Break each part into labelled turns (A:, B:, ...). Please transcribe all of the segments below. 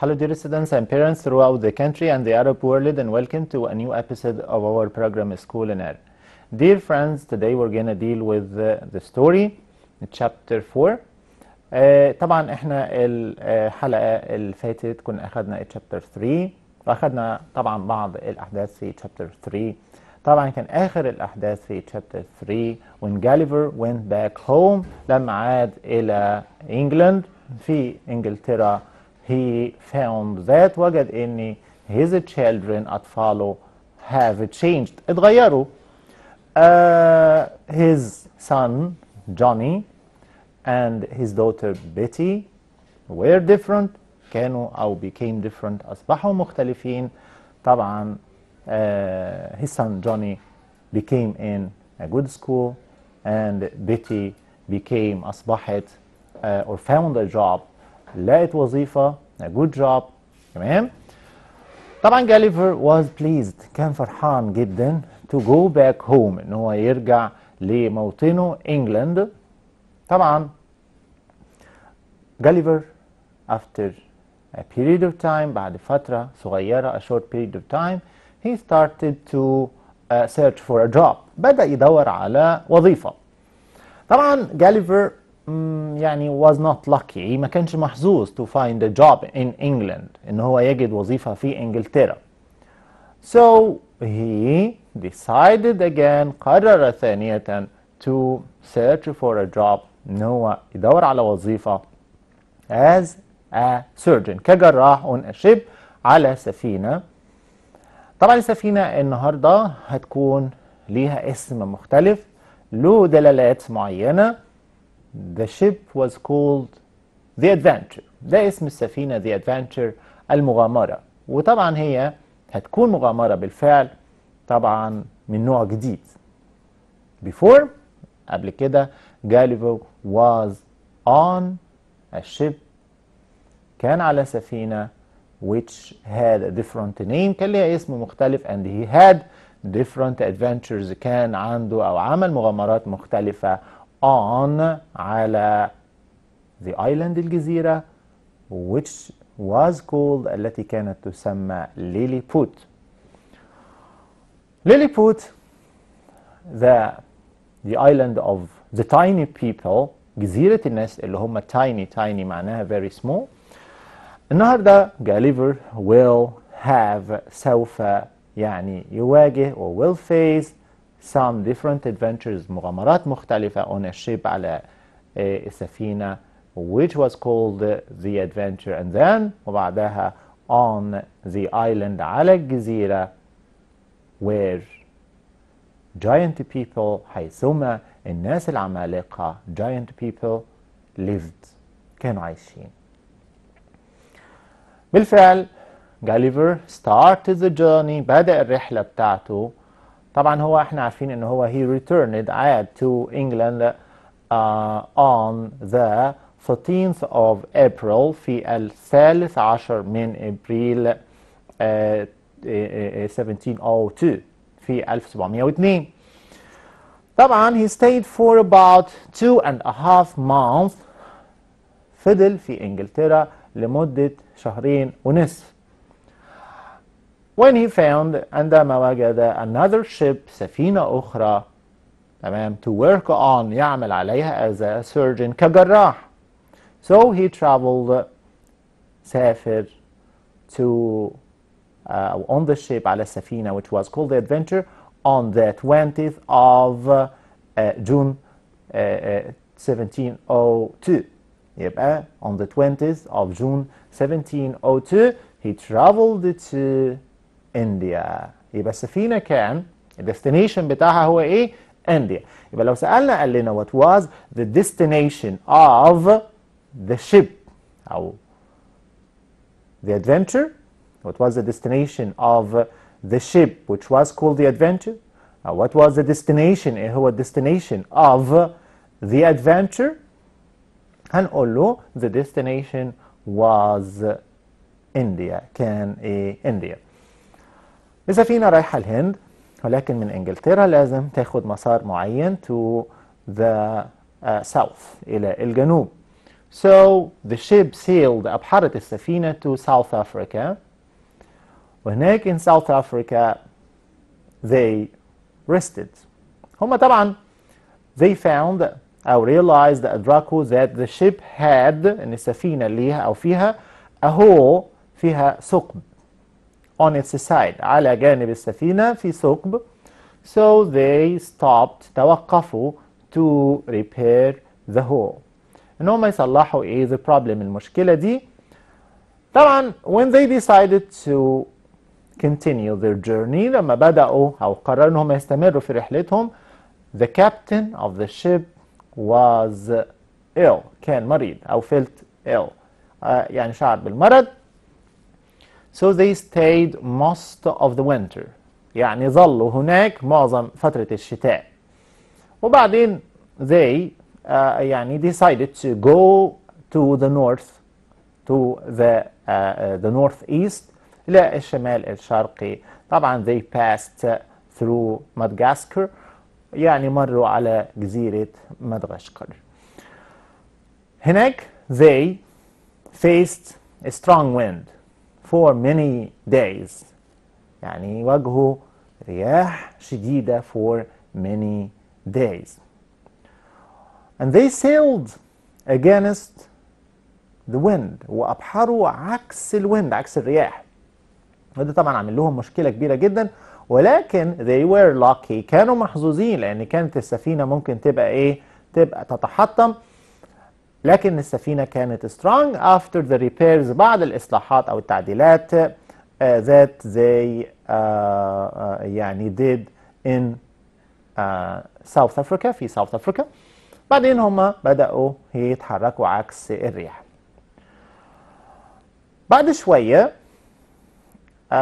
A: Hello, dear residents and parents throughout the country and the Arab world and welcome to a new episode of our program School in Air. Dear friends, today we're gonna deal with the, the story chapter 4 آه طبعا احنا الحلقة اللي فاتت كنا اخذنا chapter 3 واخذنا طبعا بعض الاحداث في chapter 3 طبعا كان اخر الاحداث في chapter 3 when Gulliver went back home لما عاد الى انجلند في انجلترا he found ذات وجد ان his children أطفاله have changed اتغيروا uh, his son Johnny and his daughter Betty were different كانوا أو became different أصبحوا مختلفين طبعا uh, his son Johnny became in a good school and Betty became أصبحت uh, or found a job لقت وظيفة good job تمام طبعا جاليفر was pleased كان فرحان جدا to go back home ان هو يرجع لموطنه انجلاند طبعا جاليفر after a period of time بعد فترة صغيرة a short period of time he started to uh, search for a job بدأ يدور على وظيفة طبعا جاليفر يعني was not lucky ما كانش محظوظ to find a job in England ان هو يجد وظيفة في انجلترا so he decided again قرر ثانية to search for a job ان هو يدور على وظيفة as a surgeon كجراح on a ship على سفينة طبعا السفينة النهاردة هتكون ليها اسم مختلف له دلالات معينة The ship was called The Adventure ده اسم السفينة The Adventure المغامرة وطبعا هي هتكون مغامرة بالفعل طبعا من نوع جديد before قبل كده جاليفو was on a ship كان على سفينة which had a different name كان ليها اسم مختلف and he had different adventures كان عنده أو عمل مغامرات مختلفة on على the island الجزيرة which was called التي كانت تسمى Lilliput Lilliput the, the island of the tiny people جزيرة الناس اللي هم tiny tiny معناها very small النهاردة Gulliver will have سوف يعني يواجه or will face some different adventures مغامرات مختلفة on a ship على a سفينة eh, which was called the adventure and then وبعدها on the island على الجزيرة where giant people حيثما الناس العمالقة giant people lived كانوا عايشين بالفعل Gulliver started the journey بدأ الرحلة بتاعته طبعا هو احنا عارفين ان هو he returned عاد to England uh, on the 13th of April في الثالث عشر من ابريل uh, 1702 في 1702 طبعا he stayed for about two and a half months فضل في انجلترا لمدة شهرين ونصف when he found عندما وجد another ship سفينة أخرى تمام to work on يعمل عليها as a surgeon كجراح so he traveled سافر uh, to uh, on the ship على السفينة which was called the Adventure on the 20th of uh, uh, June 1702 uh, uh, يبقى on the 20th of June 1702 he traveled to انديا يبقى السفينه كان الديستنيشن بتاعها هو ايه انديا يبقى لو سالنا قال لنا what was the destination of the ship او the adventure what was the destination of the ship which was called the adventure uh, what was the destination ايه هو destination of the adventure هنقول له the destination was India كان ايه India السفينة رايحة الهند ولكن من انجلترا لازم تاخد مسار معين to the uh, south إلى الجنوب. So the ship sailed أبحرت السفينة to South Africa وهناك in South Africa they rested. هما طبعا they found or realized أدركوا that the ship had إن يعني السفينة ليها أو فيها a hole فيها ثقب on its side على جانب السفينة في ثقب so they stopped توقفوا to repair the hole ان هم يصلحوا ايه the problem المشكلة دي طبعا when they decided to continue their journey لما بدأوا أو قرروا أنهم يستمروا في رحلتهم the captain of the ship was ill كان مريض أو felt ill uh, يعني شعر بالمرض So they stayed most of the winter يعني ظلوا هناك معظم فترة الشتاء وبعدين they uh, يعني decided to go to the north to the, uh, uh the northeast إلى الشمال الشرقي طبعا they passed through Madagascar يعني مروا على جزيرة مدغشقر هناك they faced a strong wind for many days يعني وجهه رياح شديدة for many days and they sailed against the wind وأبحروا عكس الويند عكس الرياح وده طبعا عامل لهم مشكلة كبيرة جدا ولكن they were lucky كانوا محظوظين لأن كانت السفينة ممكن تبقى إيه تبقى تتحطم لكن السفينة كانت strong after the repairs بعد الإصلاحات أو التعديلات uh, that they uh, uh, يعني did in uh, South Africa في South Africa بعدين هم بدأوا يتحركوا عكس الريح بعد شوية uh,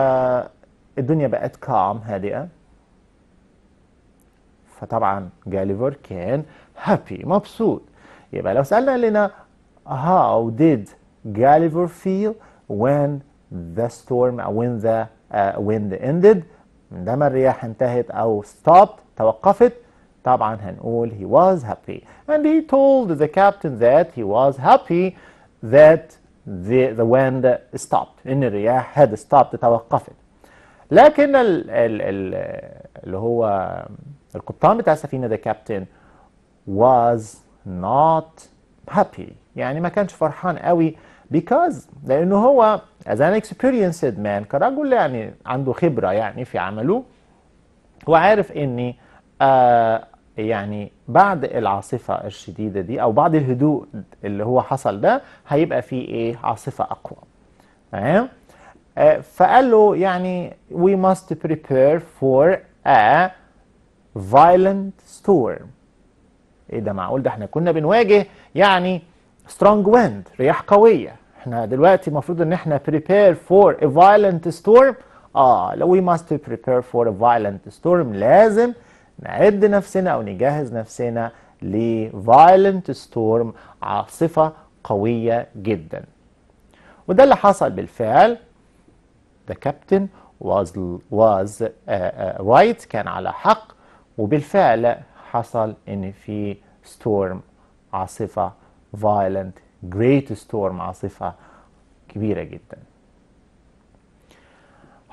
A: الدنيا بقت كام هادئة فطبعا جاليفر كان هابي مبسوط يبقى لو سألنا لنا how did Gulliver feel when the storm when the uh, wind ended عندما الرياح انتهت أو stopped توقفت طبعا هنقول he was happy and he told the captain that he was happy that the, the wind stopped إن الرياح had stopped توقفت لكن ال ال ال اللي هو القبطان بتاع السفينة the captain was not happy يعني ما كانش فرحان قوي because لأنه هو as an experienced man كرجل يعني عنده خبرة يعني في عمله هو عارف إن آه يعني بعد العاصفة الشديدة دي أو بعد الهدوء اللي هو حصل ده هيبقى في إيه عاصفة أقوى تمام آه، فقال له يعني we must prepare for a violent storm ايه ده معقول ده احنا كنا بنواجه يعني سترونج ويند رياح قويه احنا دلوقتي المفروض ان احنا prepare for a violent storm اه لو we must prepare for a violent storm لازم نعد نفسنا او نجهز نفسنا ل violent storm عاصفه قويه جدا وده اللي حصل بالفعل the captain was was uh, uh, right كان على حق وبالفعل حصل ان في storm عاصفة violent great storm عاصفة كبيرة جدا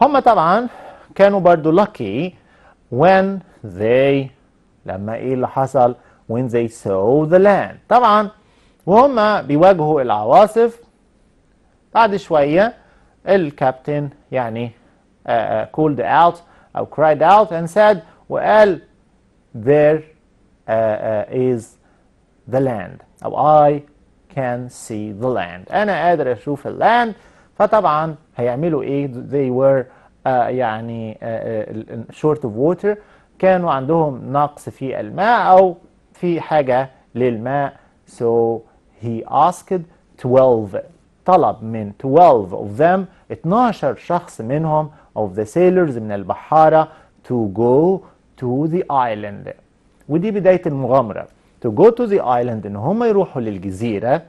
A: هم طبعا كانوا برضو lucky when they لما ايه اللي حصل when they saw the land طبعا وهم بيواجهوا العواصف بعد شوية الكابتن يعني uh, uh, called out أو cried out and said وقال there Uh, uh, is the land او I can see the land انا قادر اشوف ال land فطبعا هيعملوا ايه they were uh, يعني uh, uh, short of water كانوا عندهم نقص في الماء او في حاجة للماء so he asked 12 طلب من 12 of them 12 شخص منهم of the sailors من البحارة to go to the island ودي بداية المغامرة to go to the island ان هم يروحوا للجزيرة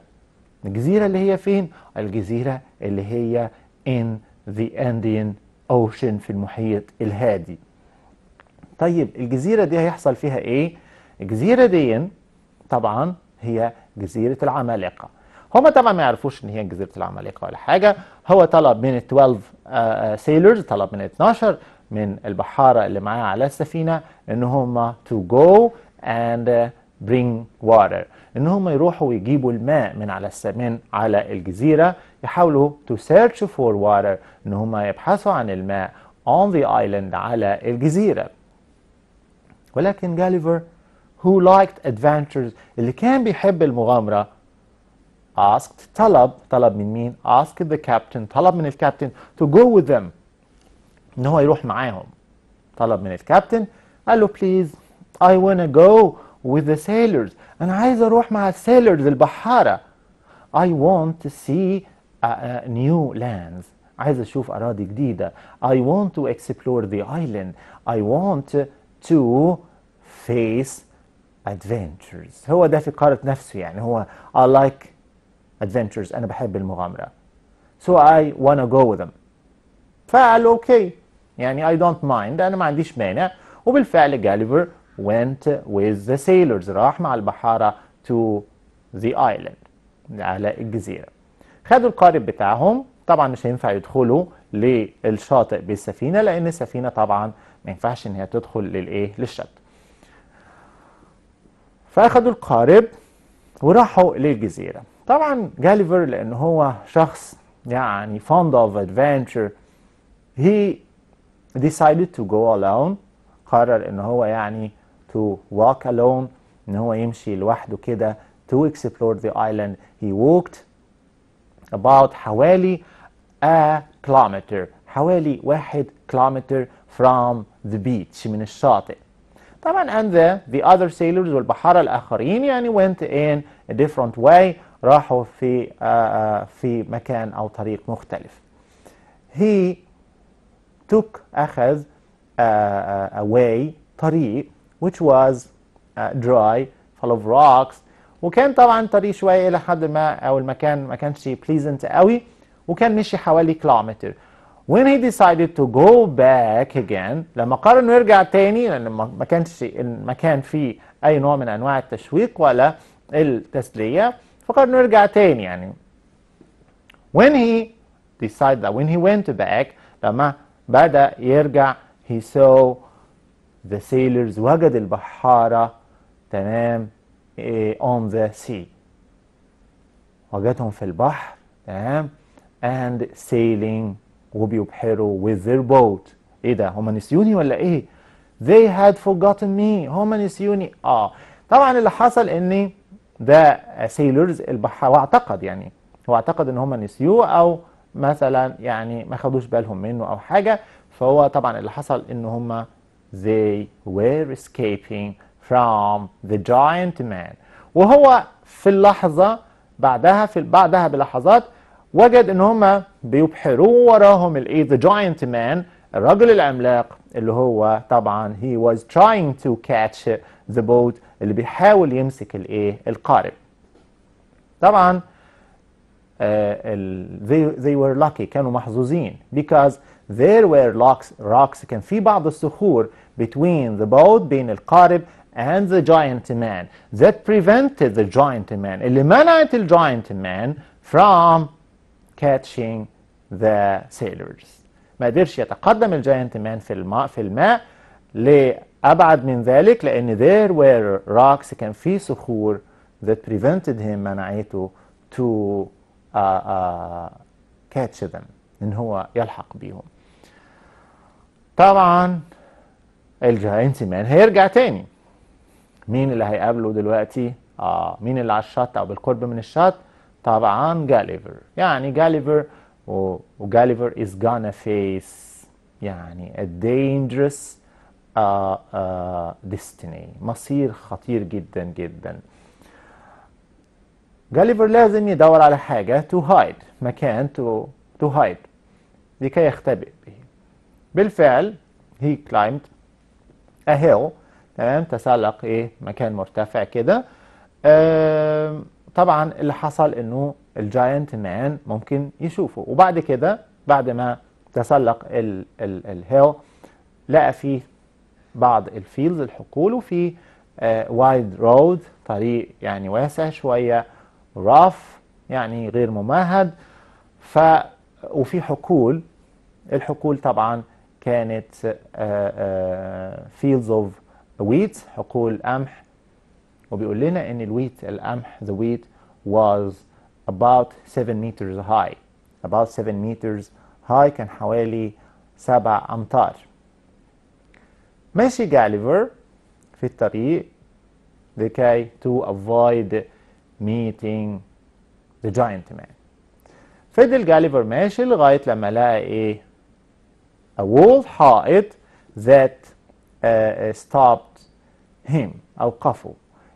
A: الجزيرة اللي هي فين؟ الجزيرة اللي هي in the Indian Ocean في المحيط الهادي طيب الجزيرة دي هيحصل فيها ايه؟ الجزيرة دي طبعا هي جزيرة العمالقة هما طبعا ما يعرفوش ان هي جزيرة العمالقة ولا حاجة هو طلب من 12 سيلرز آه، آه، طلب من 12 من البحارة اللي معاه على السفينة ان هم to go and uh, bring water ان هم يروحوا ويجيبوا الماء من على من على الجزيرة يحاولوا to search for water ان هم يبحثوا عن الماء on the island على الجزيرة ولكن جاليفر who liked adventures اللي كان بيحب المغامرة asked طلب طلب من مين asked the captain طلب من الكابتن to go with them ان هو يروح معاهم طلب من الكابتن قال له بليز اي ونا جو وذ ذا سيلرز انا عايز اروح مع السيلرز البحاره اي ونت تو سي نيو لاندز عايز اشوف اراضي جديده I want to explore the island I want to face adventures هو ده في قارة نفسه يعني هو I like adventures أنا بحب المغامرة so I wanna go with them فقال اوكي okay. يعني I don't mind أنا ما عنديش مانع وبالفعل جاليفر went with the sailors راح مع البحارة to the island على الجزيرة خدوا القارب بتاعهم طبعا مش هينفع يدخلوا للشاطئ بالسفينة لأن السفينة طبعا ما ينفعش إن هي تدخل للإيه للشط فأخدوا القارب وراحوا للجزيرة طبعا جاليفر لأن هو شخص يعني fond of adventure he decided to go alone قرر ان هو يعني to walk alone ان هو يمشي لوحده كده to explore the island he walked about حوالي a kilometer حوالي واحد kilometer from the beach من الشاطئ طبعا and the, the other sailors والبحارة الآخرين يعني went in a different way راحوا في uh, في مكان أو طريق مختلف he took أخذ a, a, آه، آه، a way طريق which was uh, dry full of rocks وكان طبعا طريق شوية إلى حد ما أو المكان ما كانش pleasant قوي وكان مشي حوالي كيلومتر when he decided to go back again لما قرر انه يرجع تاني لان ما كانش المكان فيه اي نوع من انواع التشويق ولا التسليه فقرر انه يرجع تاني يعني when he decided that when he went back لما بدأ يرجع he saw the sailors وجد البحارة تمام eh، on the sea وجدهم في البحر تمام and sailing وبيبحروا with their boat ايه ده هما نسيوني ولا ايه they had forgotten me هما نسيوني اه طبعا اللي حصل ان ذا سيلرز البحار واعتقد يعني هو اعتقد ان هما نسيوه او مثلا يعني ما خدوش بالهم منه او حاجه فهو طبعا اللي حصل ان هم they were escaping from the giant man وهو في اللحظه بعدها في بعدها بلحظات وجد ان هم بيبحروا وراهم الايه the giant man الرجل العملاق اللي هو طبعا he was trying to catch the boat اللي بيحاول يمسك الايه القارب طبعا Uh, they, they were lucky كانوا محظوظين because there were rocks, rocks كان في بعض الصخور between the boat بين القارب and the giant man that prevented the giant man اللي منعت الجاينت man from catching the sailors ما قدرش يتقدم الجاينت مان في الماء في الماء لأبعد من ذلك لأن there were rocks كان في صخور that prevented him منعته to آه، آه، كاتش ذم إن هو يلحق بيهم طبعا الجاينتي مان هيرجع تاني مين اللي هيقابله دلوقتي آه مين اللي على الشط او بالقرب من الشط طبعا جاليفر يعني جاليفر وجاليفر از gonna فيس يعني ا دينجرس uh, مصير خطير جدا جدا جاليفر لازم يدور على حاجة تو هايد مكان تو تو هايد لكي يختبئ به بالفعل هي كلايمد a hill تمام تسلق ايه مكان مرتفع كده طبعا اللي حصل انه الجاينت مان ممكن يشوفه وبعد كده بعد ما تسلق ال ال الهيل لقى فيه بعض الفيلز الحقول وفي وايد آه، رود طريق يعني واسع شويه راف يعني غير ممهد ف وفي حقول الحقول طبعا كانت آه، آه، fields of wheat حقول قمح وبيقول لنا ان الويت القمح the wheat was about 7 meters high about 7 meters high كان حوالي 7 امتار ماشي جاليفر في الطريق لكي to avoid meeting the giant man فضل جاليفر ماشي لغاية لما لقى ايه a wall حائط that uh, uh stopped him أوقفه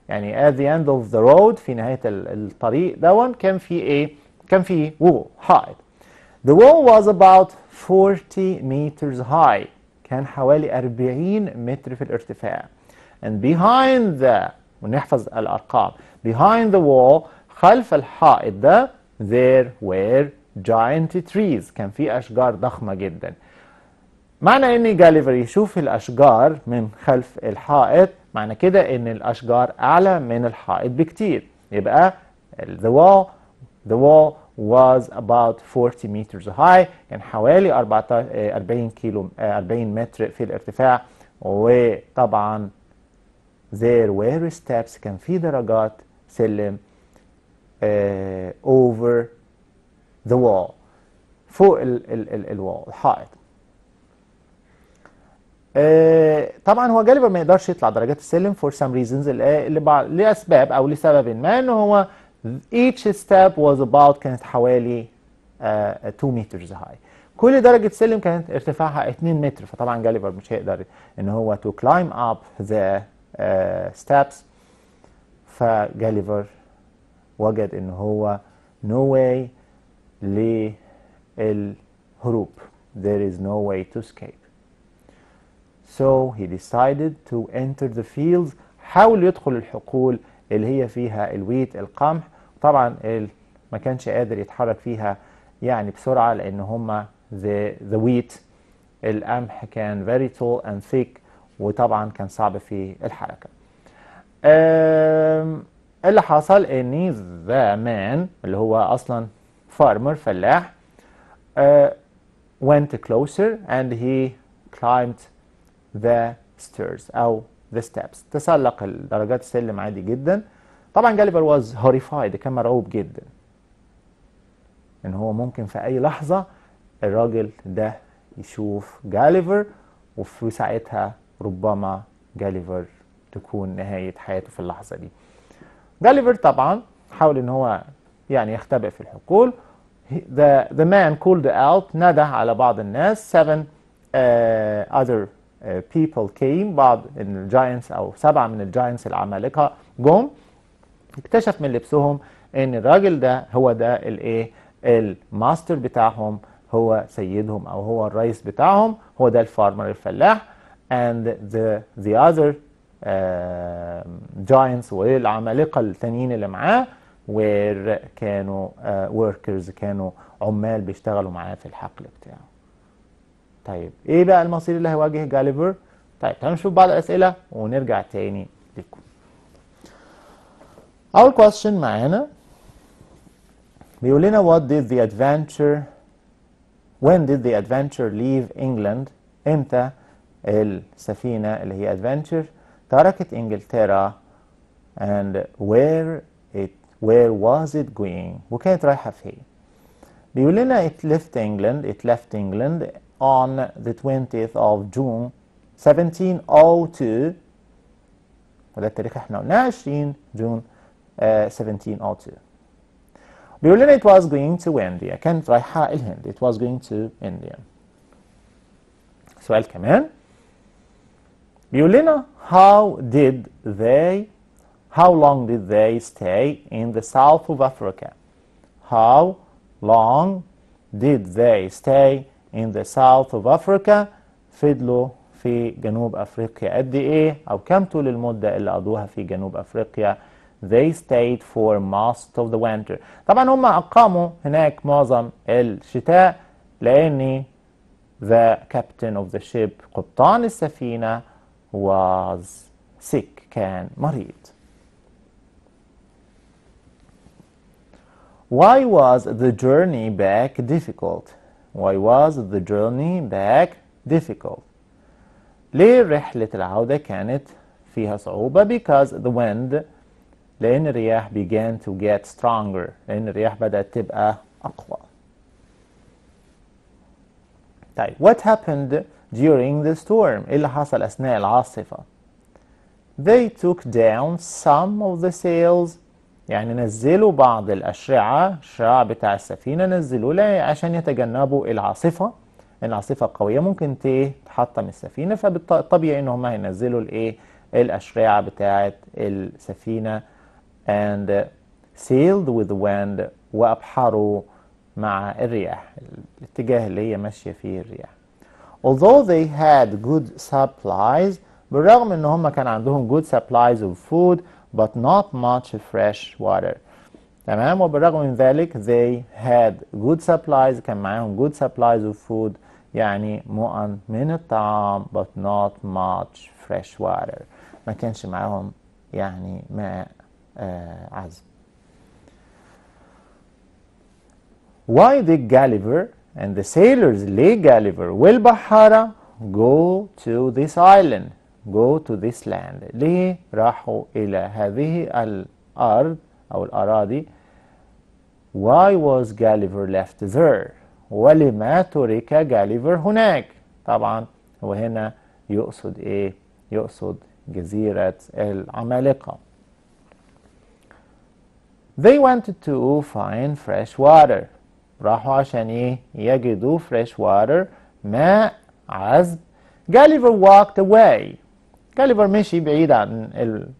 A: يعني at the end of the road في نهاية الطريق دون كان في ايه كان في wall حائط the wall was about 40 meters high كان حوالي 40 متر في الارتفاع and behind the ونحفظ الأرقام behind the wall خلف الحائط ده there were giant trees كان في أشجار ضخمة جدا معنى ان جاليفر يشوف الأشجار من خلف الحائط معنى كده ان الأشجار أعلى من الحائط بكتير يبقى the wall the wall was about 40 meters high كان حوالي 40 كيلو 40 متر في الارتفاع وطبعا there were steps كان في درجات سلم uh, over the wall فوق ال ال ال الوال الحائط Uh, طبعا هو غالبا ما يقدرش يطلع درجات السلم for some reasons لاسباب او لسبب ما ان هو each step was about كانت حوالي 2 uh, meters high كل درجة سلم كانت ارتفاعها 2 متر فطبعا غالبا مش هيقدر ان هو to climb up the ستابس فجاليفر وجد ان هو no way للهروب there is no way to escape so he decided to enter the fields حاول يدخل الحقول اللي هي فيها الويت القمح طبعا ما كانش قادر يتحرك فيها يعني بسرعة لأن هما the, the wheat القمح كان very tall and thick وطبعا كان صعب في الحركه اللي حصل ان ذا مان اللي هو اصلا فارمر فلاح went closer and he climbed the stairs او the steps تسلق درجات السلم عادي جدا طبعا جاليفر was horrified كان مرعوب جدا ان هو ممكن في اي لحظه الراجل ده يشوف جاليفر وفي ساعتها ربما جاليفر تكون نهاية حياته في اللحظة دي جاليفر طبعا حاول ان هو يعني يختبئ في الحقول the, the man called out نادى على بعض الناس seven uh, other uh, people came بعض الجاينتس او سبعة من الجاينتس العمالقة جم اكتشف من لبسهم ان الراجل ده هو ده الايه الماستر بتاعهم هو سيدهم او هو الرئيس بتاعهم هو ده الفارمر الفلاح and the, the other uh, giants والعمالقة الثانيين اللي معاه were كانوا uh, workers كانوا عمال بيشتغلوا معاه في الحقل بتاعه طيب ايه بقى المصير اللي هيواجه جاليفر طيب تعالوا نشوف بعض الاسئله ونرجع تاني لكم اول question معانا بيقول لنا what did the adventure when did the adventure leave England امتى السفينة اللي هي Adventure تركت إنجلترا and where was it going وكانت رايحة فين بيقول لنا it left England it left England on the 20th of June 1702 وده التاريخ احنا 22 جون uh, 1702 بيقول لنا it was going to India كانت رايحة الهند it was going to India سؤال كمان Biulina, how did they, how long did they stay in the south of Africa? How long did they stay in the south of Africa فضلوا fi جنوب Afrika قد إيه أو كم طول المدة اللي قضوها في جنوب أفريقيا they stayed for most of the winter طبعا هم أقاموا هناك معظم الشتاء لأن the captain of the ship قبطان السفينة was sick كان مريض Why was the journey back difficult? Why was the journey back difficult? ليه رحلة العودة كانت فيها صعوبة because the wind لأن الرياح began to get stronger لأن الرياح بدأت تبقى أقوى طيب what happened during the storm إيه اللي حصل أثناء العاصفة they took down some of the sails يعني نزلوا بعض الأشرعة الشراع بتاع السفينة نزلوه عشان يتجنبوا العاصفة العاصفة قوية ممكن تحطم السفينة فبالطبيعي إن هم هينزلوا الإيه الأشرعة بتاعة السفينة and sailed with the wind وأبحروا مع الرياح الاتجاه اللي هي ماشية فيه الرياح although they had good supplies بالرغم ان هم كان عندهم good supplies of food but not much fresh water تمام وبالرغم من ذلك they had good supplies كان معاهم good supplies of food يعني مؤن من الطعام but not much fresh water ما كانش معاهم يعني ماء عذب Why did Gulliver and the sailors, lay Gulliver, Will Bahara, go to this island, go to this land. ليه راحوا إلى هذه الأرض أو الأراضي؟ Why was Gulliver left there? ولما ترك جاليفر هناك؟ طبعا هو هنا يقصد إيه؟ يقصد جزيرة العمالقة. They wanted to find fresh water. راحوا عشان ايه يجدوا فريش واتر ماء عذب جاليفر walked away جاليفر مشي بعيد عن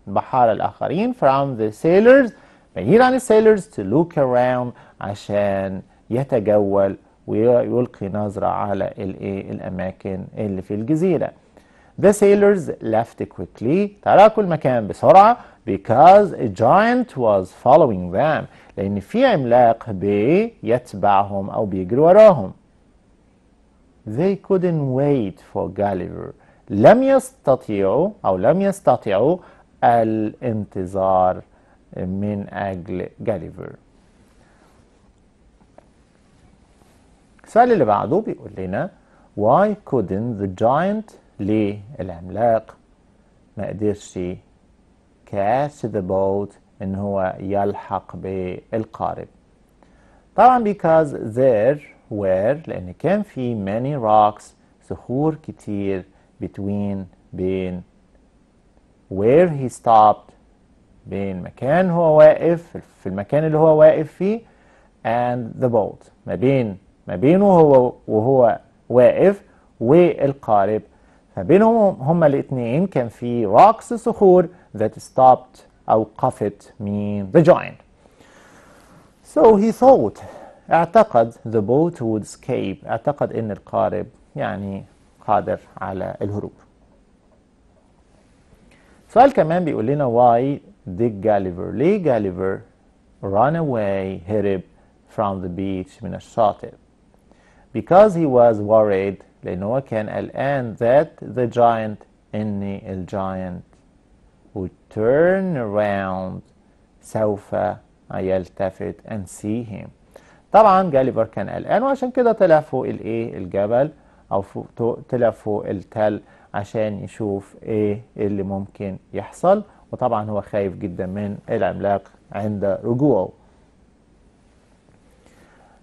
A: البحارة الآخرين from the sailors بعيد عن السيلرز to look around عشان يتجول ويلقي نظرة على الايه الأماكن اللي في الجزيرة The sailors left quickly تركوا المكان بسرعة because a giant was following them لأن في عملاق بيتبعهم أو بيجري وراهم they couldn't wait for Gulliver لم يستطيعوا أو لم يستطيعوا الانتظار من أجل جاليفر السؤال اللي بعده بيقول لنا why couldn't the giant ليه العملاق ما قدرش catch the boat ان هو يلحق بالقارب طبعا because there were لان كان في many rocks صخور كتير between بين where he stopped بين مكان هو واقف في المكان اللي هو واقف فيه and the boat ما بين ما بينه هو وهو واقف والقارب فبينهم هما الاثنين كان في rocks صخور that stopped أوقفت mean rejoined. So he thought اعتقد the boat would escape اعتقد أن القارب يعني قادر على الهروب سؤال كمان بيقول لنا why did Gulliver ليه Gulliver run away هرب from the beach من الشاطئ because he was worried لأنه كان الان that the giant اني الجاينت turn around سوف يلتفت and see him طبعا جاليفر كان قلقان وعشان كده طلع فوق الايه الجبل او فوق طلع فوق التل عشان يشوف ايه اللي ممكن يحصل وطبعا هو خايف جدا من العملاق عند رجوعه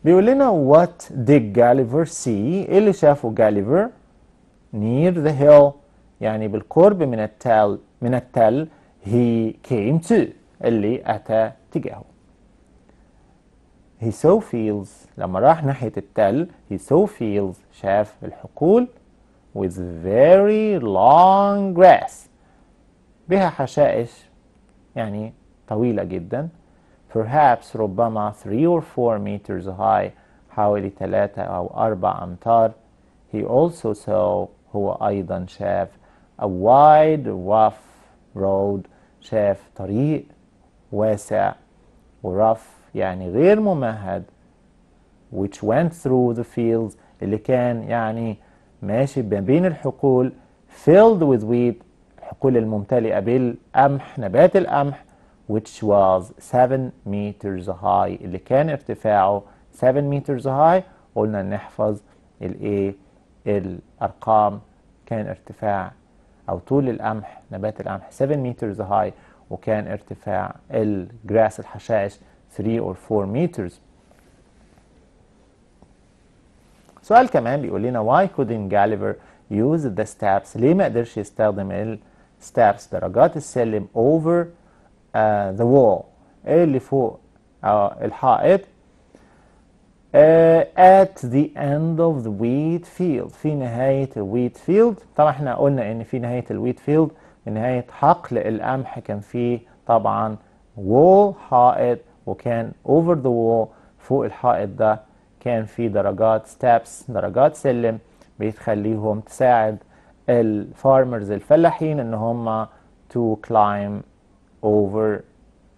A: بيقول لنا what did Gulliver see ايه اللي شافه جاليفر near the hill يعني بالقرب من التال من التل he came to اللي أتى تجاهه he so feels لما راح ناحية التل he so feels شاف الحقول with very long grass بها حشائش يعني طويلة جدا perhaps ربما 3 or 4 meters high حوالي 3 أو 4 أمتار he also saw هو أيضا شاف a wide rough road شاف طريق واسع ورف يعني غير ممهد which went through the fields اللي كان يعني ماشي ما بين الحقول filled with wheat الحقول الممتلئة بالقمح نبات القمح which was 7 meters high اللي كان ارتفاعه 7 meters high قلنا نحفظ الايه الارقام كان ارتفاع أو طول القمح نبات القمح 7 meters high وكان ارتفاع الجراس الحشائش 3 or 4 meters سؤال كمان بيقول لنا why couldn't Gulliver use the steps ليه ما قدرش يستخدم ال steps درجات السلم over uh, the wall اللي فوق uh, الحائط آه، at the end of the wheat field في نهاية الويت فيلد طبعا احنا قلنا ان في نهاية الويت فيلد نهاية حقل القمح كان في طبعا وول حائط وكان over the wall فوق الحائط ده كان في درجات ستابس درجات سلم بتخليهم تساعد الفارمرز الفلاحين ان هم to climb over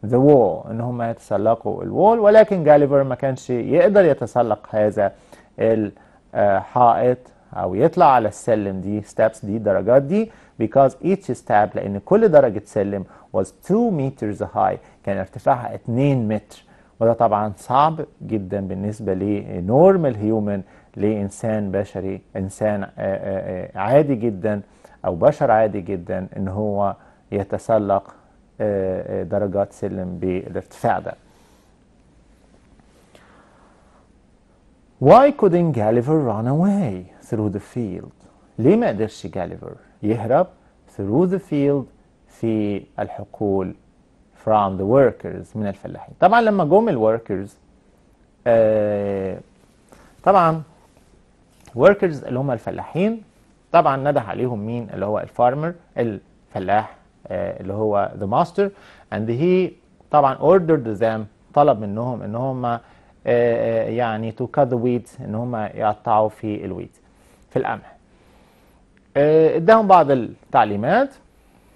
A: ذا وول ان هم يتسلقوا الوول ولكن جاليفر ما كانش يقدر يتسلق هذا الحائط آه، او يطلع على السلم دي ستابس دي الدرجات دي because each step لان كل درجه سلم was 2 meters high كان ارتفاعها 2 متر وده طبعا صعب جدا بالنسبه لنورمال هيومن لانسان بشري انسان آه، آه، عادي جدا او بشر عادي جدا ان هو يتسلق درجات سلم بالارتفاع ده Why couldn't Gulliver run away through the field? ليه ما قدرش جاليفر يهرب through the field في الحقول from the workers من الفلاحين طبعا لما جم الوركرز آه طبعا workers اللي هم الفلاحين طبعا نده عليهم مين اللي هو الفارمر الفلاح آه، اللي هو the master and he طبعا اوردرد ذم طلب منهم ان هم آه، آه، يعني تو cut ذا ويت ان هم يقطعوا في الويت في القمح اداهم بعض التعليمات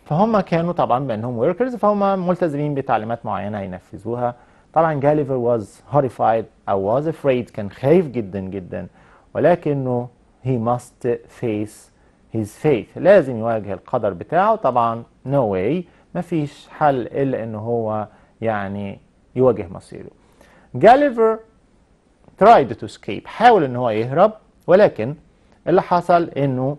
A: فهم كانوا طبعا بانهم وركرز فهم ملتزمين بتعليمات معينه ينفذوها طبعا جاليفر واز horrified او was afraid كان خايف جدا جدا ولكنه he must face his fate لازم يواجه القدر بتاعه طبعا نو no واي ما فيش حل الا ان هو يعني يواجه مصيره جاليفر tried to escape حاول ان هو يهرب ولكن اللي حصل انه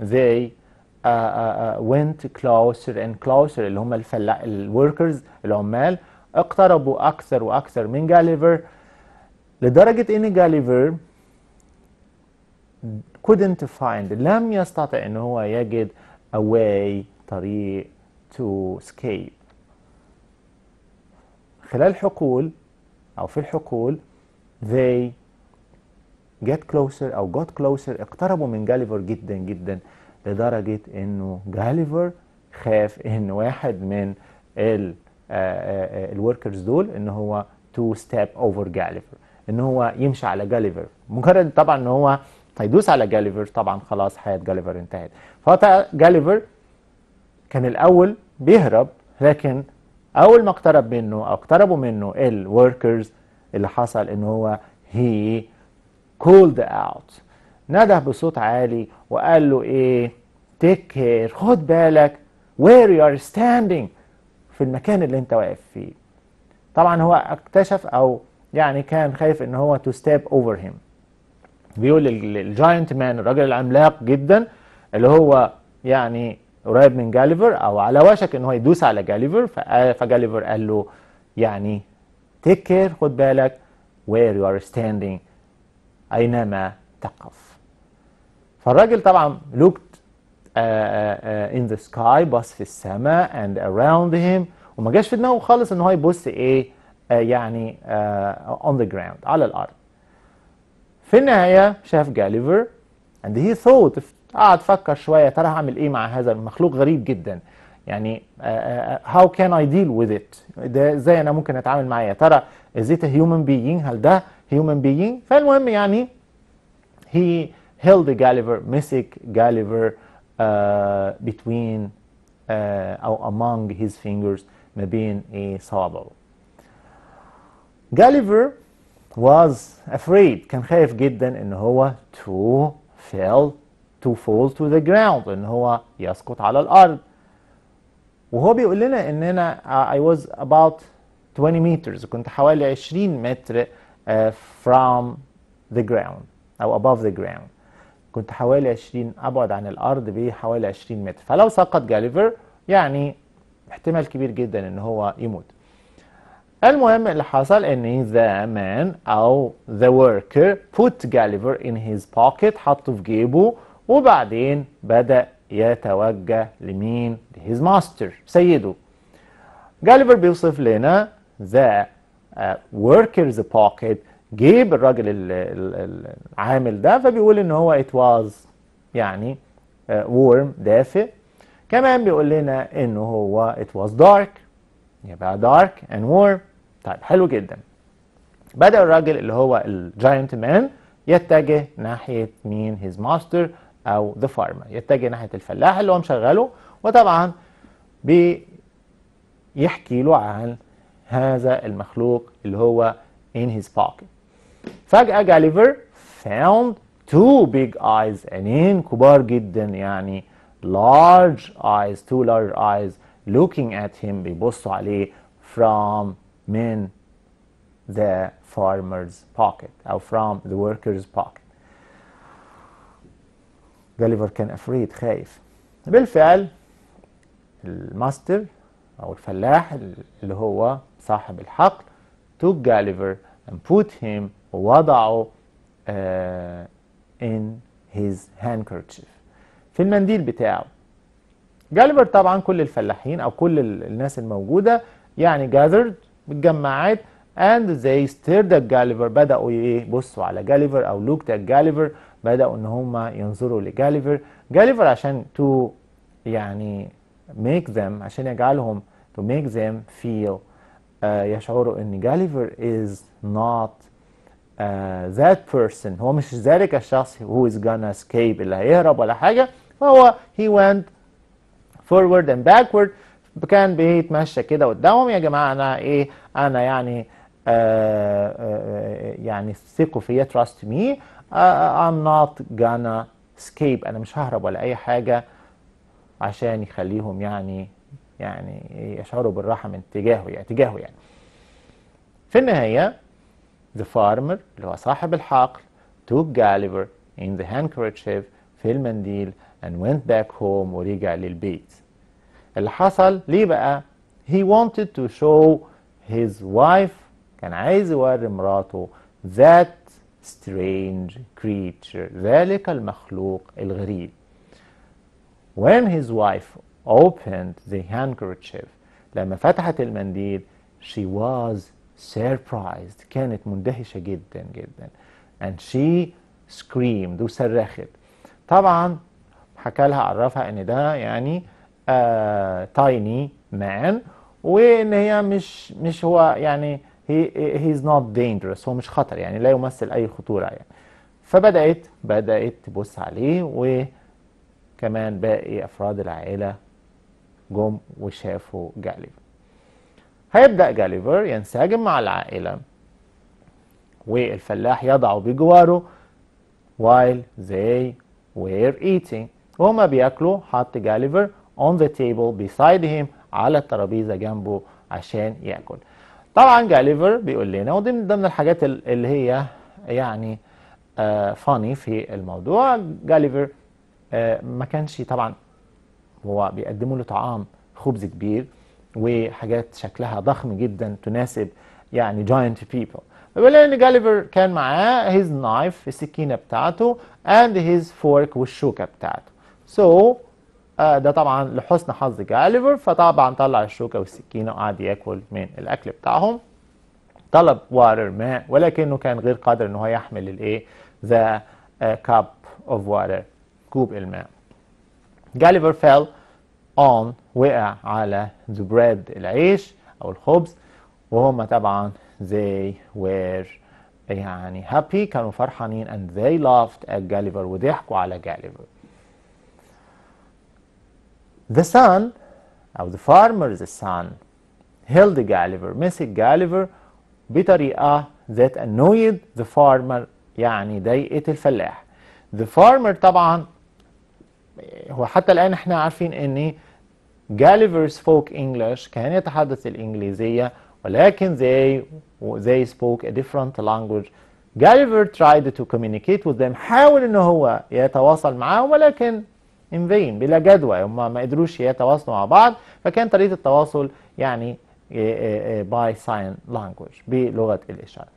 A: they uh, uh, uh went closer and closer اللي هم الفلا الوركرز العمال اقتربوا اكثر واكثر من جاليفر لدرجه ان جاليفر couldn't find لم يستطع ان هو يجد a way طريق to escape خلال الحقول أو في الحقول they get closer أو got closer اقتربوا من جاليفر جدا جدا لدرجة إنه جاليفر خاف إن واحد من الوركرز آه، آه، آه، دول إن هو to step over جاليفر إن هو يمشي على جاليفر مجرد طبعا إن هو هيدوس على جاليفر طبعا خلاص حياة جاليفر انتهت فجاليفر كان الأول بيهرب لكن أول ما اقترب منه أو اقتربوا منه الوركرز اللي حصل إن هو هي كولد اوت نده بصوت عالي وقال له إيه تيك كير خد بالك وير يو ار ستاندينج في المكان اللي أنت واقف فيه طبعا هو اكتشف أو يعني كان خايف إن هو تو ستيب أوفر هيم بيقول للجاينت مان الراجل العملاق جدا اللي هو يعني قريب من جاليفر او على وشك ان هو يدوس على جاليفر فجاليفر قال له يعني تيك كير خد بالك وير يو ار ستاندينج اينما تقف فالراجل طبعا looked ان ذا سكاي بص في السماء اند اراوند هيم وما جاش في دماغه خالص ان هو يبص ايه آه، يعني اون ذا جراوند على الارض في النهايه شاف جاليفر and he thought اقعد فكر شويه ترى هعمل ايه مع هذا المخلوق غريب جدا يعني هاو كان اي ديل وذ ات ده ازاي انا ممكن اتعامل معاه يا ترى از ات هيومن بيينج هل ده هيومن بيينج فالمهم يعني هي هيلد جاليفر مسك جاليفر آه، بتوين آه، او امونج هيز فينجرز ما بين ايه صوابعه جاليفر was afraid كان خايف جدا ان هو to fail to fall to the ground ان هو يسقط على الارض وهو بيقول لنا ان انا I was about 20 meters كنت حوالي 20 متر uh, from the ground او above the ground كنت حوالي 20 ابعد عن الارض بحوالي 20 متر فلو سقط جاليفر يعني احتمال كبير جدا ان هو يموت المهم اللي حصل ان the man او the worker put Gulliver in his pocket حطه في جيبه وبعدين بدأ يتوجه لمين؟ لهيز ماستر سيده جاليفر بيوصف لنا ذا وركرز بوكيت جيب الراجل العامل ده فبيقول ان هو ات واز يعني وورم uh, دافئ كمان بيقول لنا ان هو ات واز دارك يبقى دارك اند وورم طيب حلو جدا بدا الراجل اللي هو الجاينت مان يتجه ناحيه مين هيز ماستر او ذا فارمر يتجه ناحيه الفلاح اللي هو مشغله وطبعا بيحكي له عن هذا المخلوق اللي هو in his pocket فجأة جاليفر found two big eyes عينين كبار جدا يعني large eyes two large eyes looking at him بيبصوا عليه from من the farmer's pocket أو from the worker's pocket جاليفر كان افريد خايف بالفعل الماستر او الفلاح اللي هو صاحب الحقل took جاليفر and put him ووضعه uh, in his handkerchief في المنديل بتاعه جاليفر طبعا كل الفلاحين او كل الناس الموجوده يعني gathered اتجمعت and they stared at Gulliver بدأوا إيه بصوا على Gulliver أو looked at Gulliver بدأوا إن هما ينظروا لجاليفر Gulliver عشان to make them عشان يجعلهم to make them feel uh, يشعروا إن Gulliver is not uh, that person هو مش ذلك الشخص who is gonna escape اللي هيهرب ولا حاجة فهو he went forward and backward كان بيتمشى كده قدامهم يا جماعة أنا إيه أنا يعني آه، آه، آه، يعني ثقوا فيا تراست مي ام نوت جانا سكيب انا مش ههرب ولا اي حاجه عشان يخليهم يعني يعني يشعروا بالراحه من اتجاهه يعني اتجاهه يعني في النهايه the farmer اللي هو صاحب الحقل took Gulliver in the handkerchief في المنديل and went back home ورجع للبيت اللي حصل ليه بقى he wanted to show his wife كان عايز يوري مراته ذات strange creature ذلك المخلوق الغريب when his wife opened the handkerchief لما فتحت المنديل she was surprised كانت مندهشة جدا جدا and she screamed وصرخت طبعا حكى لها عرفها ان ده يعني تايني uh, مان وان هي مش مش هو يعني he he is not dangerous هو مش خطر يعني لا يمثل أي خطورة يعني فبدأت بدأت تبص عليه وكمان باقي أفراد العائلة جم وشافوا جاليفر هيبدأ جاليفر ينسجم مع العائلة والفلاح يضع بجواره while they were eating وهما بياكلوا حط جاليفر on the table beside him على الترابيزة جنبه عشان ياكل طبعا جاليفر بيقول لنا ودي ضمن الحاجات اللي هي يعني فاني آه، في الموضوع جاليفر آه، ما كانش طبعا هو بيقدموا له طعام خبز كبير وحاجات شكلها ضخم جدا تناسب يعني جاينت بيبل بيقول ان جاليفر كان معاه هيز نايف السكينه بتاعته اند هيز فورك والشوكه بتاعته سو so, آه ده طبعا لحسن حظ جاليفر فطبعا طلع الشوكه والسكينه وقعد ياكل من الاكل بتاعهم طلب واتر ماء ولكنه كان غير قادر ان هو يحمل الايه ذا كاب اوف واتر كوب الماء جاليفر فيل اون وقع على ذا بريد العيش او الخبز وهم طبعا زي وير يعني هابي كانوا فرحانين اند ذي لافت ات جاليفر وضحكوا على جاليفر The son of the farmer farmer's son held the Gulliver مسك Gulliver بطريقة that annoyed the farmer يعني ضايقت الفلاح the farmer طبعا هو حتى الآن احنا عارفين ان Gulliver spoke English كان يتحدث الإنجليزية ولكن they they spoke a different language Gulliver tried to communicate with them حاول ان هو يتواصل معهم ولكن ان فين بلا جدوى هم ما قدروش يتواصلوا مع بعض فكان طريقه التواصل يعني باي ساين لانجويج بلغه الاشاره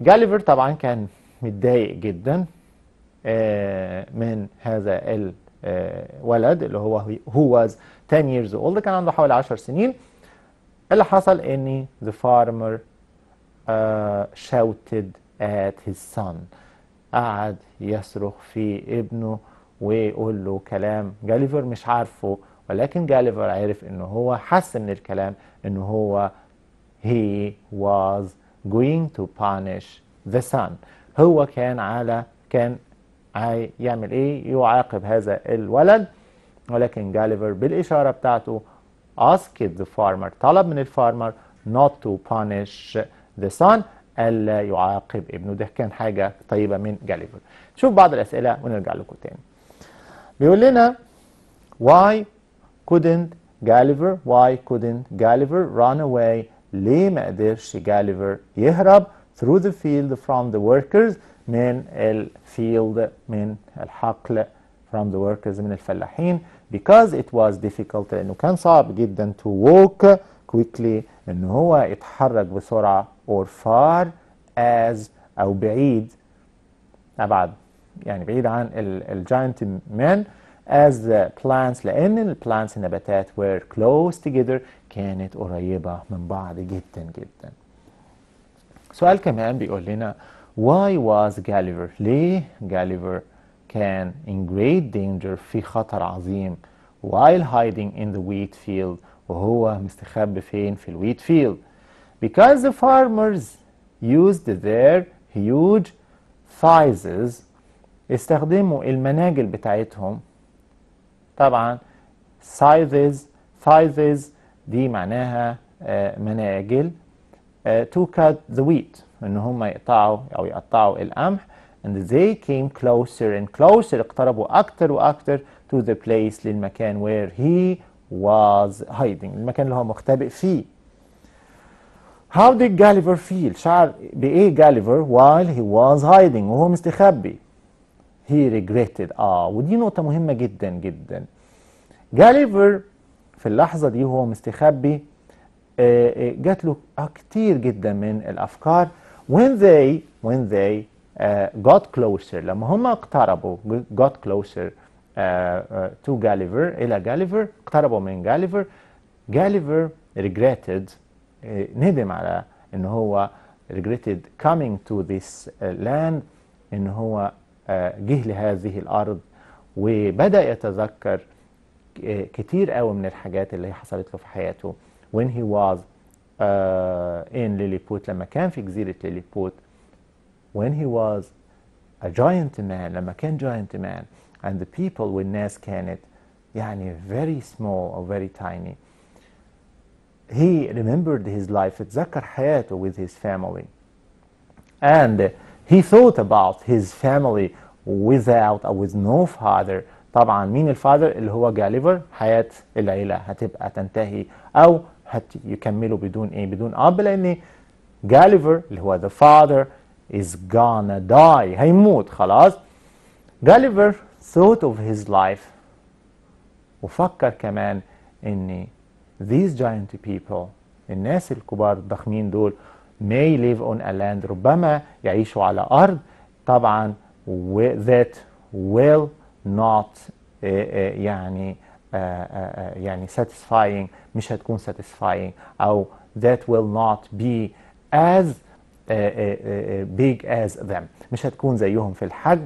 A: جاليفر طبعا كان متضايق جدا آه، من هذا الولد آه، اللي هو هو واز 10 years old كان عنده حوالي 10 سنين اللي حصل ان ذا فارمر uh, ات هيز سون قعد يصرخ في ابنه ويقول له كلام جاليفر مش عارفه ولكن جاليفر عرف ان هو حس من الكلام ان هو he was going to punish the son هو كان على كان يعمل ايه يعاقب هذا الولد ولكن جاليفر بالاشاره بتاعته asked the farmer طلب من الفارمر not to punish the son ألا يعاقب ابنه ده كان حاجة طيبة من جاليفر شوف بعض الأسئلة ونرجع لكم تاني بيقول why couldn't Gulliver why couldn't Gulliver run away ليه ما shi جاليفر يهرب through the field from the workers el field men el hakl from the workers el الفلاحين because it was difficult لأنه كان صعب جدا to walk quickly إن هو يتحرك بسرعة or far as أو بعيد أبعد يعني بعيد عن الجاينت مان as the plants لأن ال plants النباتات were close together كانت قريبة من بعض جدا جدا سؤال كمان بيقول لنا why was Gulliver ليه Gulliver كان in great danger في خطر عظيم while hiding in the wheat field وهو مستخبي فين في الوheat field because the farmers used their huge sizes استخدموا المناجل بتاعتهم طبعا سايفز سايفز دي معناها آه، مناجل آه، to cut the wheat ان هم يقطعوا او يقطعوا القمح and they came closer and closer اقتربوا اكتر واكتر to the place للمكان where he was hiding المكان اللي هو مختبئ فيه how did Gulliver feel شعر بايه Gulliver while he was hiding وهو مستخبي هي ريجريتد اه ودي نقطة مهمة جدا جدا جاليفر في اللحظة دي وهو مستخبي آه، آه، جات له آه، كتير جدا من الأفكار when they when they uh, got closer لما هم اقتربوا got closer uh, to Gulliver إلى جاليفر اقتربوا من جاليفر جاليفر regretted uh, ندم على إن هو regretted coming to this land إن هو جه لهذه الأرض وبدأ يتذكر كتير قوي من الحاجات اللي هي حصلت له في حياته when he was uh, in Lilliput لما كان في جزيرة ليليبوت when he was a giant man لما كان giant man and the people والناس كانت يعني very small or very tiny he remembered his life اتذكر حياته with his family and he thought about his family without or with no father طبعا مين الفادر اللي هو جاليفر حياة العيلة هتبقى تنتهي أو هيكملوا بدون إيه بدون أب لأن جاليفر اللي هو the father is gonna die هيموت خلاص جاليفر thought of his life وفكر كمان إن these giant people الناس الكبار الضخمين دول may live on a land ربما يعيشوا على أرض طبعا that will not آه، آه، يعني آه، يعني satisfying مش هتكون satisfying أو that will not be as big as them مش هتكون زيهم في الحجم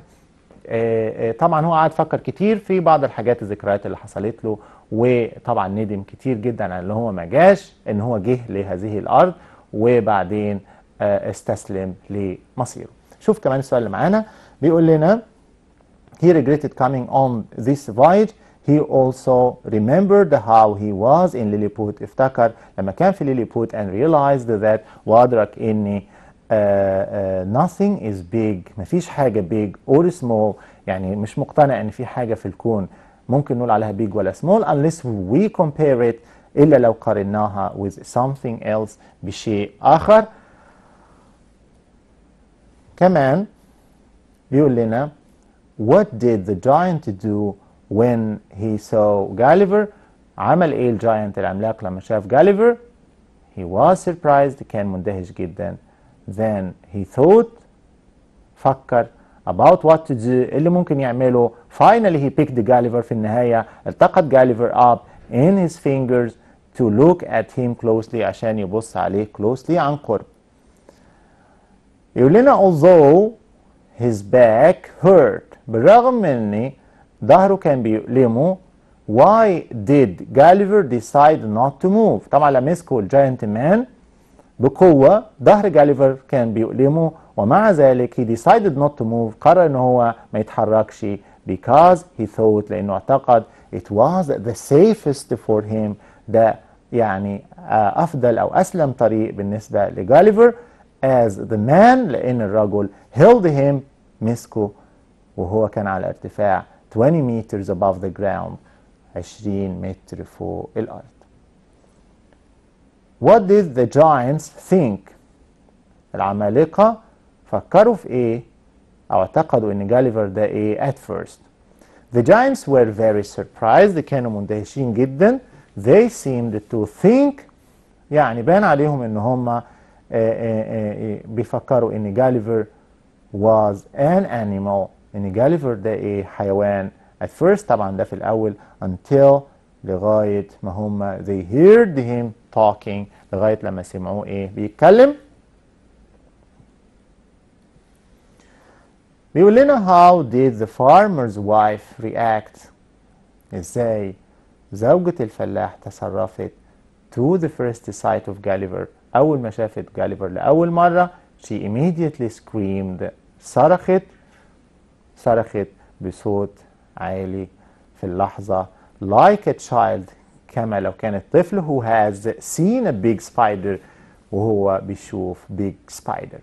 A: طبعا هو قعد فكر كتير في بعض الحاجات الذكريات اللي حصلت له وطبعا ندم كتير جدا على ان هو ما جاش ان هو جه لهذه الارض وبعدين استسلم لمصيره شوف كمان السؤال اللي معانا بيقول لنا he regretted coming on this voyage he also remembered how he was in Lilliput افتكر لما كان في Lilliput and realized that وادرك ان uh, uh, nothing is big مفيش حاجة big or small يعني مش مقتنع ان في حاجة في الكون ممكن نقول عليها big ولا small unless we compare it إلا لو قارناها with something else بشيء آخر كمان بيقول لنا what did the giant do when he saw Gulliver عمل ايه الجاينت العملاق لما شاف Gulliver he was surprised كان مندهش جدا then he thought فكر about what to do اللي ممكن يعمله finally he picked Gulliver في النهاية التقط Gulliver up in his fingers to look at him closely عشان يبص عليه closely عن قرب يقول لنا although his back hurt بالرغم من ان ظهره كان بيؤلمه why did Gulliver decide not to move طبعا لما مسكوا الجاينت مان بقوة ظهر جاليفر كان بيؤلمه ومع ذلك he decided not to move قرر ان هو ما يتحركش because he thought لانه اعتقد it was the safest for him the يعني آه، أفضل أو أسلم طريق بالنسبة لجاليفر as the man لأن الرجل held him مسكه وهو كان على ارتفاع 20 meters above the ground 20 متر فوق الأرض. What did the giants think? العمالقة فكروا في إيه أو اعتقدوا إن جاليفر ده إيه at first. The giants were very surprised كانوا مندهشين جدا they seemed to think يعني بان عليهم ان هم بيفكروا ان جاليفر was an animal ان جاليفر ده ايه حيوان at first طبعا ده في الاول until لغايه ما هم they heard him talking لغايه لما سمعوه ايه بيتكلم بيقول لنا how did the farmer's wife react ازاي زوجة الفلاح تصرفت to the first sight of Gulliver أول ما شافت جاليفر لأول مرة she immediately screamed صرخت صرخت بصوت عالي في اللحظة like a child كما لو كانت طفل who has seen a big spider وهو بيشوف big spider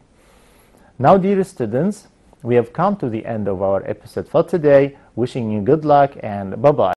A: Now dear students we have come to the end of our episode for today wishing you good luck and bye bye